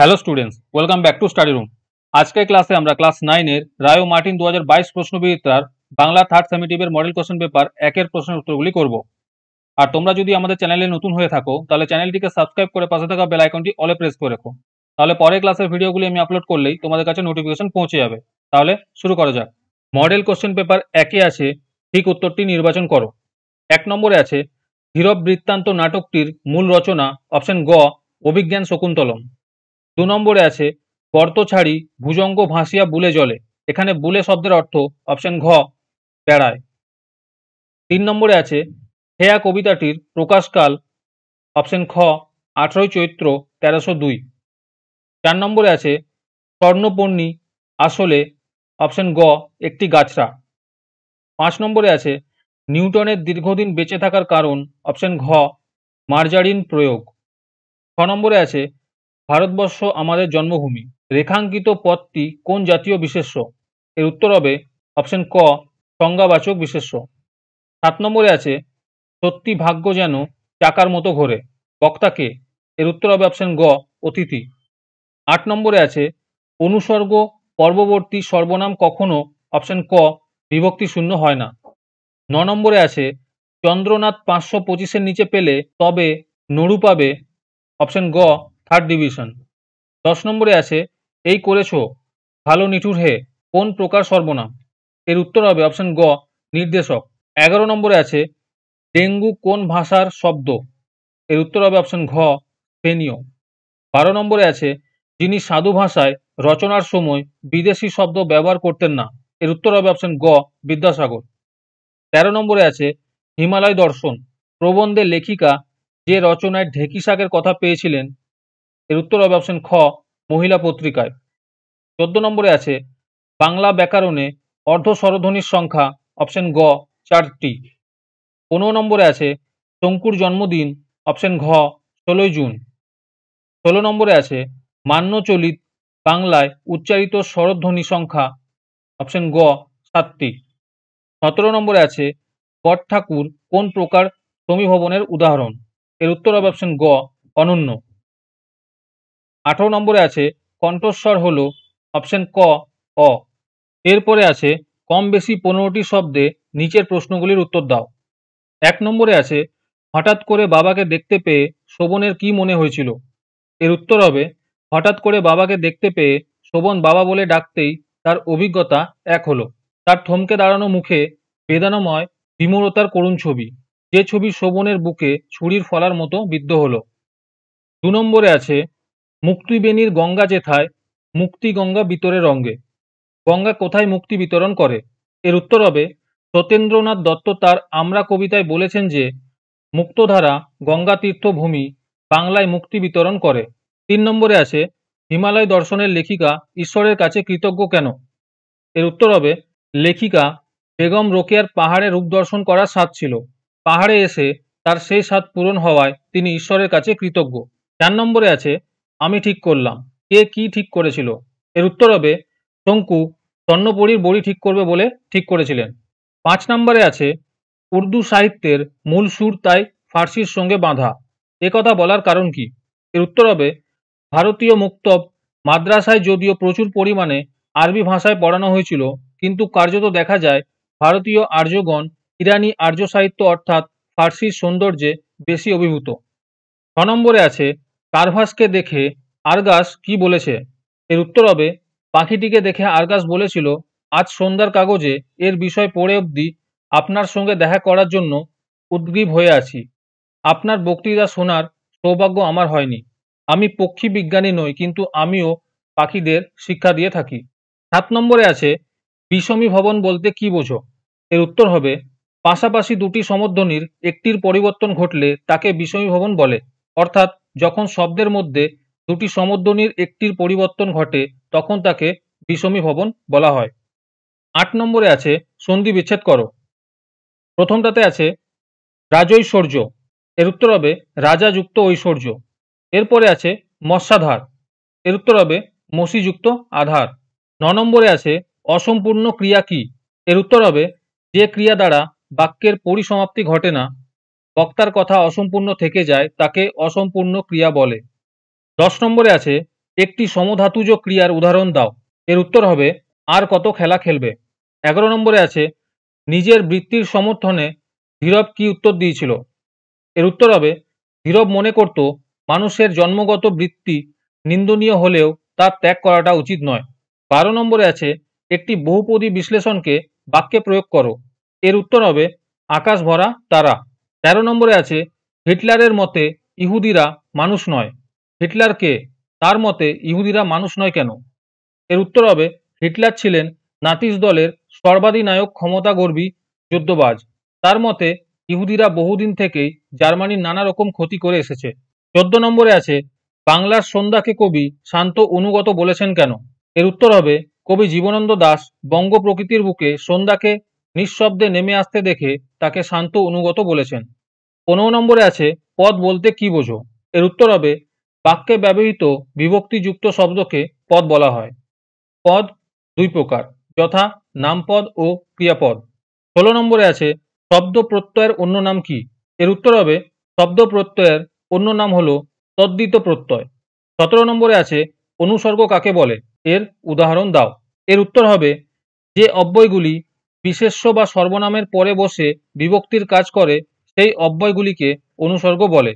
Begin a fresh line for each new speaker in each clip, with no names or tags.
hello students welcome back to study room আজকের ক্লাসে আমরা ক্লাস নাইনের রায়ো মার্টিন দু হাজার বাইশ প্রশ্নবিদ্যার বাংলা থার্ড সেমিটিভের মডেল কোশ্চেন পেপার একের প্রশ্নের উত্তরগুলি করব আর তোমরা যদি আমাদের চ্যানেলে নতুন হয়ে থাকো তাহলে চ্যানেলটিকে সাবস্ক্রাইব করে পাশে থাকা বেল আইকনটি অলে প্রেস করে রেখো তাহলে পরের ক্লাসের ভিডিওগুলি আমি আপলোড করলেই তোমাদের কাছে নোটিফিকেশন পৌঁছে যাবে তাহলে শুরু করা যাক মডেল কোশ্চেন পেপার একে আছে ঠিক উত্তরটি নির্বাচন করো এক নম্বরে আছে হীরব বৃত্তান্ত নাটকটির মূল রচনা অপশন গ অভিজ্ঞান শকুন্তলম দু নম্বরে আছে গর্ত ছাড়ি ভুজঙ্গ ভাসিয়া বুলে জলে এখানে বুলে শব্দের অর্থ অপশন ঘ বেড়ায় তিন নম্বরে আছে হেয়া কবিতাটির প্রকাশকাল অপশন খ আঠেরোই চৈত্র তেরোশো দুই চার নম্বরে আছে স্বর্ণপর্ণী আসলে অপশন গ একটি গাছরা পাঁচ নম্বরে আছে নিউটনের দীর্ঘদিন বেঁচে থাকার কারণ অপশন ঘ মার্জারিন প্রয়োগ ছ নম্বরে আছে ভারতবর্ষ আমাদের জন্মভূমি রেখাঙ্কিত পথটি কোন জাতীয় বিশেষ্য এর উত্তর হবে অপশন ক সংজ্ঞাবাচক বিশেষ্য সাত নম্বরে আছে সত্যি ভাগ্য যেন চাকার মতো ঘোরে বক্তাকে এর উত্তর হবে অপশন গ অতিথি আট নম্বরে আছে অনুসর্গ পর্ববর্তী সর্বনাম কখনো অপশন ক বিভক্তি শূন্য হয় না ন নম্বরে আছে চন্দ্রনাথ পাঁচশো পঁচিশের নিচে পেলে তবে নড়ু পাবে অপশন গ থার্ড ডিভিশন দশ নম্বরে আছে এই করেছ ভালো নিঠুর হে কোন প্রকার সর্বনাম এর উত্তর হবে অপশন গ নির্দেশক এগারো নম্বরে আছে ডেঙ্গু কোন ভাষার শব্দ এর উত্তর হবে অপশন ঘ স্পেনীয় বারো নম্বরে আছে যিনি সাধু ভাষায় রচনার সময় বিদেশি শব্দ ব্যবহার করতেন না এর উত্তর হবে অপশন গ বিদ্যাসাগর তেরো নম্বরে আছে হিমালয় দর্শন প্রবন্ধে লেখিকা যে রচনায় ঢেকি শাকের কথা পেয়েছিলেন এর উত্তর হবে অপশন খ মহিলা পত্রিকায় চোদ্দ নম্বরে আছে বাংলা ব্যাকরণে অর্ধ স্বরধ্বনির সংখ্যা অপশন গ চারটি পনেরো নম্বরে আছে শঙ্কুর জন্মদিন অপশন ঘ ষোলোই জুন ষোলো নম্বরে আছে মান্যচলিত বাংলায় উচ্চারিত স্বরধ্বনি সংখ্যা অপশন গ সাতটি সতেরো নম্বরে আছে গড় ঠাকুর কোন প্রকার সমীভবনের উদাহরণ এর উত্তর হবে অপশন গ অনন্য আঠেরো নম্বরে আছে কণ্ঠস্বর হল অপশন ক অ এরপরে আছে কম বেশি পনেরোটি শব্দে নিচের প্রশ্নগুলির উত্তর দাও এক নম্বরে আছে হঠাৎ করে বাবাকে দেখতে পেয়ে শোভনের কি মনে হয়েছিল এর উত্তর হবে হঠাৎ করে বাবাকে দেখতে পেয়ে শোভন বাবা বলে ডাকতেই তার অভিজ্ঞতা এক হলো তার থমকে দাঁড়ানো মুখে বেদানাময় বিমূরতার করুণ ছবি যে ছবি শোভনের বুকে ছুরির ফলার মতো বিদ্ধ হলো দু নম্বরে আছে মুক্তিবেণীর গঙ্গা যেথায় মুক্তি গঙ্গা বিতরে রঙ্গে গঙ্গা কোথায় মুক্তি বিতরণ করে এর উত্তর হবে সত্যেন্দ্রনাথ দত্ত তার আমরা কবিতায় বলেছেন যে মুক্তধারা গঙ্গা তীর্থভূমি বাংলায় মুক্তি বিতরণ করে তিন নম্বরে আছে হিমালয় দর্শনের লেখিকা ঈশ্বরের কাছে কৃতজ্ঞ কেন এর উত্তর হবে লেখিকা বেগম রোকেয়ার পাহাড়ে রূপ দর্শন করার স্বাদ ছিল পাহাড়ে এসে তার সেই স্বাদ পূরণ হওয়ায় তিনি ঈশ্বরের কাছে কৃতজ্ঞ চার নম্বরে আছে আমি ঠিক করলাম কে কি ঠিক করেছিল এর উত্তর হবে শঙ্কু স্বর্ণপরীর বড়ি ঠিক করবে বলে ঠিক করেছিলেন পাঁচ নম্বরে আছে উর্দু সাহিত্যের মূল সুর তাই ফার্সির সঙ্গে বাঁধা এ কথা বলার কারণ কি এর উত্তর হবে ভারতীয় মুক্তব মাদ্রাসায় যদিও প্রচুর পরিমাণে আরবি ভাষায় পড়ানো হয়েছিল কিন্তু কার্যত দেখা যায় ভারতীয় আর্যগণ ইরানি আর্য সাহিত্য অর্থাৎ ফার্সির সৌন্দর্যে বেশি অভিভূত ছ নম্বরে আছে কারভাসকে দেখে আরগাস কি বলেছে এর উত্তর হবে পাখিটিকে দেখে আরগাস বলেছিল আজ সন্ধ্যার কাগজে এর বিষয় পড়ে অবধি আপনার সঙ্গে দেখা করার জন্য উদ্গ্রীব হয়ে আছি আপনার বক্তৃতা শোনার সৌভাগ্য আমার হয়নি আমি পক্ষী বিজ্ঞানী নই কিন্তু আমিও পাখিদের শিক্ষা দিয়ে থাকি সাত নম্বরে আছে বিষমী ভবন বলতে কি বোঝো এর উত্তর হবে পাশাপাশি দুটি সমর্ধনীর একটির পরিবর্তন ঘটলে তাকে বিষমী ভবন বলে অর্থাৎ যখন শব্দের মধ্যে দুটি সমধ্বনির একটির পরিবর্তন ঘটে তখন তাকে বিষমী ভবন বলা হয় আট নম্বরে আছে সন্ধি বিচ্ছেদ করো প্রথমটাতে আছে রাজৈশ্বর্য এর উত্তর হবে রাজা যুক্ত ঐশ্বর্য এরপরে আছে মৎস্যাধার এর উত্তর হবে মসিযুক্ত আধার ন নম্বরে আছে অসম্পূর্ণ ক্রিয়া কি এর উত্তর হবে যে ক্রিয়া দ্বারা বাক্যের পরিসমাপ্তি ঘটে না বক্তার কথা অসম্পূর্ণ থেকে যায় তাকে অসম্পূর্ণ ক্রিয়া বলে দশ নম্বরে আছে একটি সমধাতুজ ক্রিয়ার উদাহরণ দাও এর উত্তর হবে আর কত খেলা খেলবে এগারো নম্বরে আছে নিজের বৃত্তির সমর্থনে ধীরব কি উত্তর দিয়েছিল এর উত্তর হবে ধীরব মনে করত মানুষের জন্মগত বৃত্তি নিন্দনীয় হলেও তা ত্যাগ করাটা উচিত নয় বারো নম্বরে আছে একটি বহুপদী বিশ্লেষণকে বাক্যে প্রয়োগ করো এর উত্তর হবে আকাশ ভরা তারা তেরো নম্বরে আছে হিটলারের মতে ইহুদিরা মানুষ নয় হিটলার কে তার মতে ইহুদিরা মানুষ নয় কেন এর উত্তর হবে হিটলার ছিলেন নাতিস দলের সর্বাধিনায়ক ক্ষমতা গর্বী যুদ্ধবাজ তার মতে ইহুদিরা বহুদিন থেকেই জার্মানির নানা রকম ক্ষতি করে এসেছে চোদ্দ নম্বরে আছে বাংলার সন্ধ্যাকে কবি শান্ত অনুগত বলেছেন কেন এর উত্তর হবে কবি জীবনন্দ দাস বঙ্গ প্রকৃতির বুকে সন্ধ্যাকে নিঃশব্দে নেমে আসতে দেখে তাকে শান্ত অনুগত বলেছেন পনেরো নম্বরে আছে পদ বলতে কি বোঝো এর উত্তর হবে বাক্যে ব্যবহৃত বিভক্তিযুক্ত শব্দকে পদ বলা হয় পদ দুই প্রকার যথা নামপদ ও ক্রিয়াপদ ষোলো নম্বরে আছে শব্দ প্রত্যয়ের অন্য নাম কি এর উত্তর হবে শব্দ প্রত্যয়ের অন্য নাম হল তদ্দিত প্রত্যয় সতেরো নম্বরে আছে অনুসর্গ কাকে বলে এর উদাহরণ দাও এর উত্তর হবে যে অব্যয়গুলি বিশেষ্য বা সর্বনামের পরে বসে বিভক্তির কাজ করে সেই অব্যয়গুলিকে অনুসর্গ বলে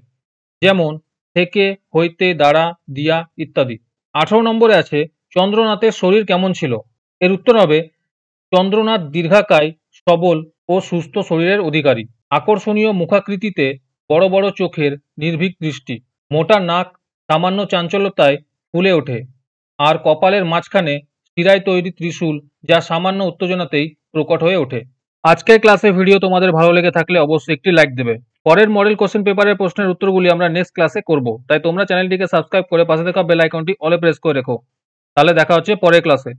যেমন থেকে হইতে দাঁড়া দিয়া ইত্যাদি আঠারো নম্বরে আছে চন্দ্রনাথের শরীর কেমন ছিল এর উত্তর হবে চন্দ্রনাথ দীর্ঘাকায় সবল ও সুস্থ শরীরের অধিকারী আকর্ষণীয় মুখাকৃতিতে বড় বড় চোখের নির্ভীক দৃষ্টি মোটা নাক সামান্য চাঞ্চল্যতায় ফুলে ওঠে আর কপালের মাঝখানে শিরায় তৈরি ত্রিশূল যা সামান্য উত্তেজনাতেই প্রকট হয়ে ওঠে আজকের ক্লাসে ভিডিও তোমাদের ভালো লেগে থাকলে অবশ্যই একটি লাইক দেবে পরের মডেল কোশ্চেন পেপারের প্রশ্নের উত্তরগুলি আমরা নেক্সট ক্লাসে করব তাই তোমরা চ্যানেলটিকে সাবস্ক্রাইব করে পাশে থাকা বেল আইকনটি অলে প্রেস করে রেখো তাহলে দেখা হচ্ছে পরের ক্লাসে